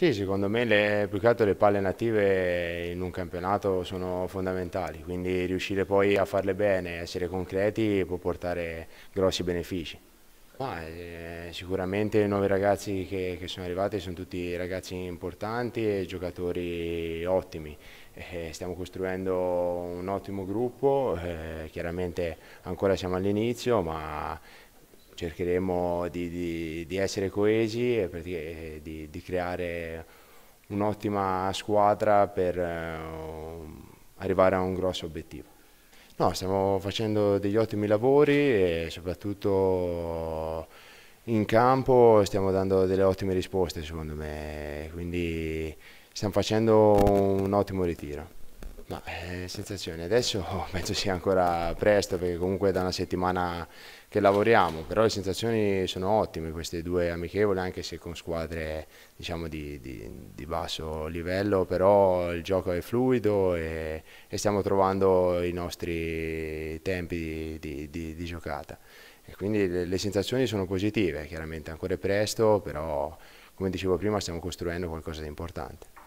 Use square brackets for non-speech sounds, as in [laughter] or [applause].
Sì, secondo me le, più che altro le palle native in un campionato sono fondamentali, quindi riuscire poi a farle bene, essere concreti può portare grossi benefici. Ma, eh, sicuramente i nuovi ragazzi che, che, sono arrivati sono tutti ragazzi importanti e giocatori ottimi. Eh, stiamo costruendo un ottimo gruppo, eh, chiaramente ancora siamo all'inizio, ma cercheremo di, di, di essere coesi e, eh, di, di, creare un'ottima squadra per eh, arrivare a un grosso obiettivo. No, stiamo facendo degli ottimi lavori e soprattutto in campo stiamo dando delle ottime risposte secondo me, quindi stiamo facendo un ottimo ritiro. Ma eh, sensazioni, adesso [laughs] oh, penso sia ancora presto perché comunque è da una settimana che lavoriamo, però le sensazioni sono ottime queste due amichevoli anche se con squadre diciamo, di, di, di, basso livello, però il gioco è fluido e, e stiamo trovando i nostri tempi di, di giocata. E quindi le, le sensazioni sono positive, chiaramente ancora è presto, però come dicevo prima stiamo costruendo qualcosa di importante.